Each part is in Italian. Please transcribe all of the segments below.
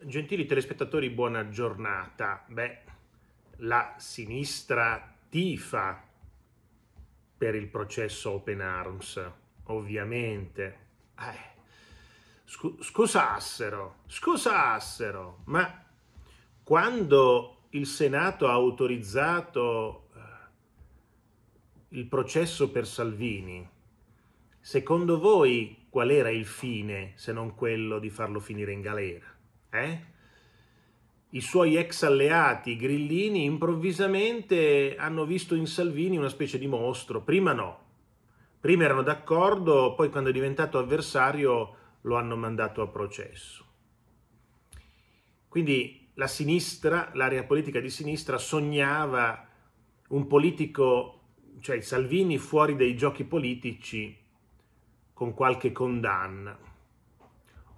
Gentili telespettatori, buona giornata. Beh, la sinistra tifa per il processo Open Arms, ovviamente. Eh, scusassero, scusassero, ma quando il Senato ha autorizzato eh, il processo per Salvini, secondo voi qual era il fine se non quello di farlo finire in galera? eh? i suoi ex alleati i grillini improvvisamente hanno visto in Salvini una specie di mostro. Prima no, prima erano d'accordo, poi quando è diventato avversario lo hanno mandato a processo. Quindi la sinistra, l'area politica di sinistra, sognava un politico, cioè Salvini, fuori dai giochi politici con qualche condanna.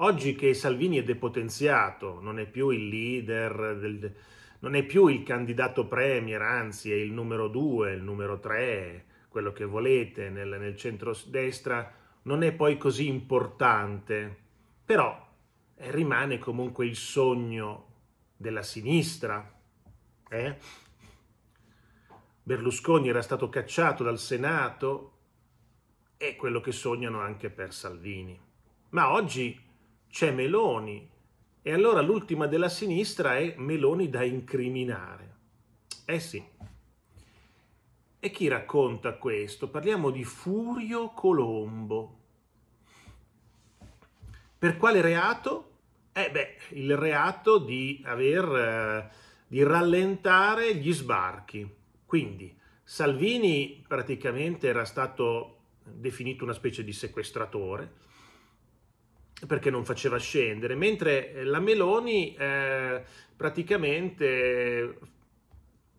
Oggi che Salvini è depotenziato, non è più il leader, del, non è più il candidato premier, anzi è il numero due, il numero tre, quello che volete nel, nel centro-destra, non è poi così importante, però eh, rimane comunque il sogno della sinistra. Eh? Berlusconi era stato cacciato dal Senato, è quello che sognano anche per Salvini. Ma oggi c'è Meloni e allora l'ultima della sinistra è Meloni da incriminare. Eh sì. E chi racconta questo? Parliamo di Furio Colombo. Per quale reato? Eh beh, il reato di aver... Eh, di rallentare gli sbarchi. Quindi Salvini praticamente era stato definito una specie di sequestratore, perché non faceva scendere, mentre eh, la Meloni eh, praticamente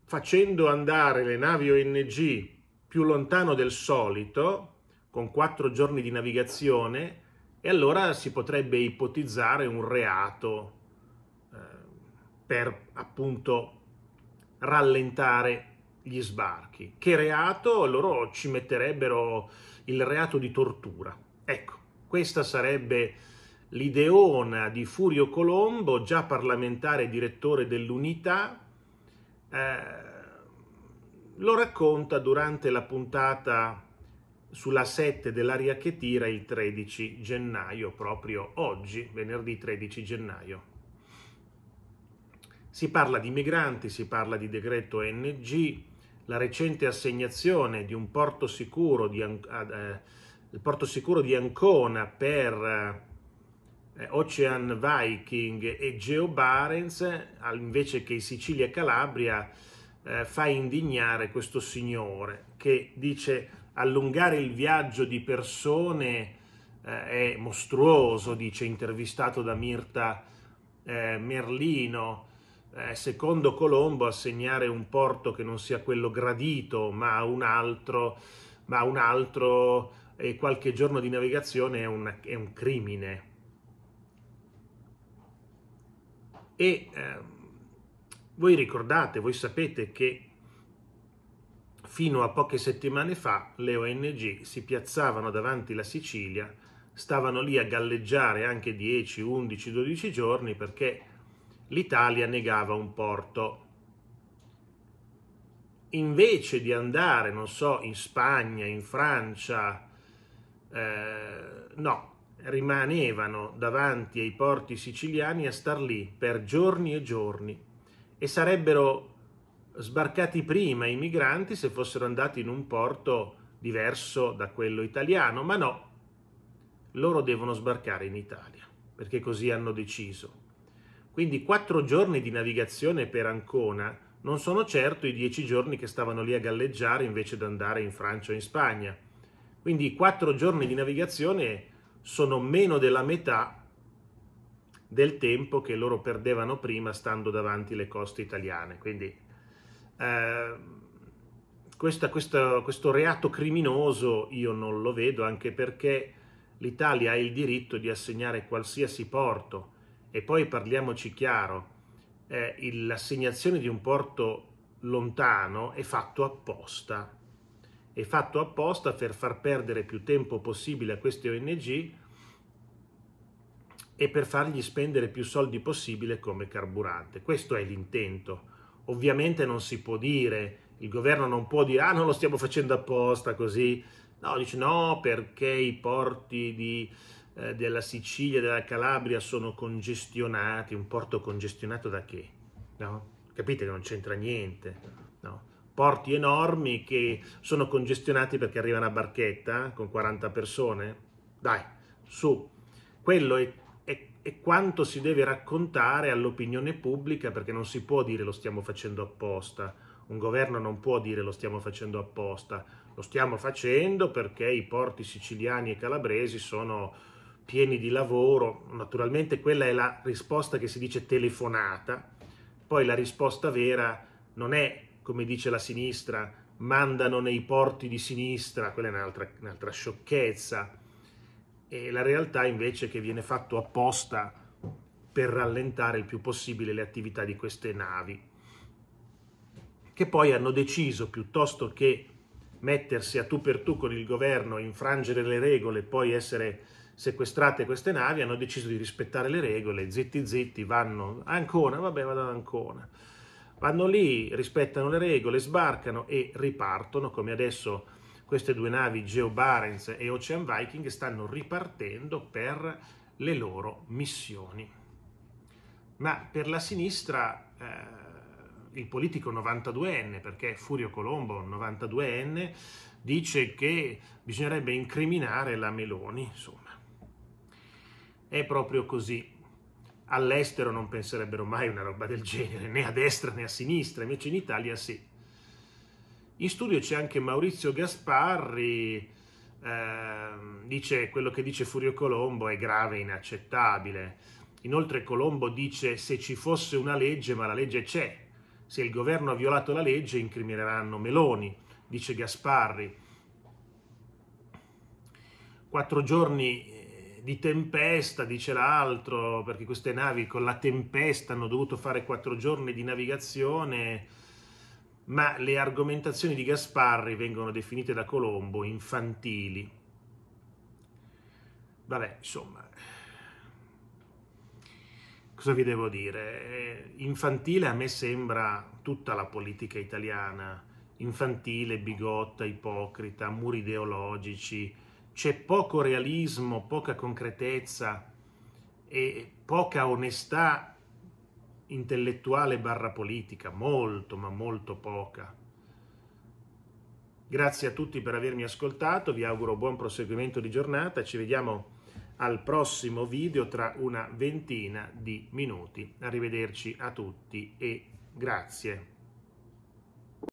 facendo andare le navi ONG più lontano del solito, con quattro giorni di navigazione, e allora si potrebbe ipotizzare un reato eh, per appunto rallentare gli sbarchi. Che reato? Loro ci metterebbero il reato di tortura. Ecco, questa sarebbe l'ideona di Furio Colombo, già parlamentare e direttore dell'Unità, eh, lo racconta durante la puntata sulla 7 dell'aria che tira il 13 gennaio, proprio oggi, venerdì 13 gennaio. Si parla di migranti, si parla di decreto ONG, la recente assegnazione di un porto sicuro di, An- ad, eh, porto sicuro di Ancona per eh, eh, Ocean Viking e Geo Barents, invece che in Sicilia e Calabria, eh, fa indignare questo signore che dice allungare il viaggio di persone eh, è mostruoso, dice intervistato da Mirta eh, Merlino. Eh, secondo Colombo assegnare un porto che non sia quello gradito ma un altro, ma un altro e qualche giorno di navigazione è un, è un crimine E eh, voi ricordate, voi sapete che fino a poche settimane fa le ONG si piazzavano davanti la Sicilia, stavano lì a galleggiare anche 10, 11, 12 giorni perché l'Italia negava un porto. Invece di andare, non so, in Spagna, in Francia, eh, no, rimanevano davanti ai porti siciliani a star lì per giorni e giorni e sarebbero sbarcati prima i migranti se fossero andati in un porto diverso da quello italiano, ma no, loro devono sbarcare in Italia, perché così hanno deciso. Quindi quattro giorni di navigazione per Ancona non sono certo i dieci giorni che stavano lì a galleggiare invece di andare in Francia o in Spagna. Quindi quattro giorni di navigazione sono meno della metà del tempo che loro perdevano prima stando davanti le coste italiane. Quindi eh, questa, questa, questo reato criminoso io non lo vedo anche perché l'Italia ha il diritto di assegnare qualsiasi porto e poi parliamoci chiaro, eh, l'assegnazione di un porto lontano è fatto apposta è fatto apposta per far perdere più tempo possibile a queste ONG e per fargli spendere più soldi possibile come carburante. Questo è l'intento. Ovviamente non si può dire, il governo non può dire ah non lo stiamo facendo apposta così, no, dice no perché i porti di, eh, della Sicilia e della Calabria sono congestionati, un porto congestionato da che? No? Capite che non c'entra niente, no? porti enormi che sono congestionati perché arriva una barchetta con 40 persone? Dai, su, quello è, è, è quanto si deve raccontare all'opinione pubblica perché non si può dire lo stiamo facendo apposta, un governo non può dire lo stiamo facendo apposta, lo stiamo facendo perché i porti siciliani e calabresi sono pieni di lavoro, naturalmente quella è la risposta che si dice telefonata, poi la risposta vera non è come dice la sinistra, mandano nei porti di sinistra, quella è un'altra, un'altra sciocchezza, e la realtà invece che viene fatto apposta per rallentare il più possibile le attività di queste navi, che poi hanno deciso piuttosto che mettersi a tu per tu con il governo, infrangere le regole e poi essere sequestrate queste navi, hanno deciso di rispettare le regole, zitti zitti, vanno ancora, vabbè vado ancora. Vanno lì, rispettano le regole, sbarcano e ripartono, come adesso queste due navi Geo Barents e Ocean Viking stanno ripartendo per le loro missioni. Ma per la sinistra eh, il politico 92enne, perché Furio Colombo, 92enne, dice che bisognerebbe incriminare la Meloni, insomma. È proprio così all'estero non penserebbero mai una roba del genere, né a destra né a sinistra, invece in Italia sì. In studio c'è anche Maurizio Gasparri, eh, dice quello che dice Furio Colombo è grave e inaccettabile. Inoltre Colombo dice se ci fosse una legge, ma la legge c'è. Se il governo ha violato la legge incrimineranno Meloni, dice Gasparri. Quattro giorni di tempesta, dice l'altro, perché queste navi con la tempesta hanno dovuto fare quattro giorni di navigazione, ma le argomentazioni di Gasparri vengono definite da Colombo infantili. Vabbè, insomma, cosa vi devo dire? Eh, infantile a me sembra tutta la politica italiana, infantile, bigotta, ipocrita, muri ideologici, c'è poco realismo, poca concretezza e poca onestà intellettuale barra politica, molto ma molto poca. Grazie a tutti per avermi ascoltato, vi auguro buon proseguimento di giornata, ci vediamo al prossimo video tra una ventina di minuti. Arrivederci a tutti e grazie.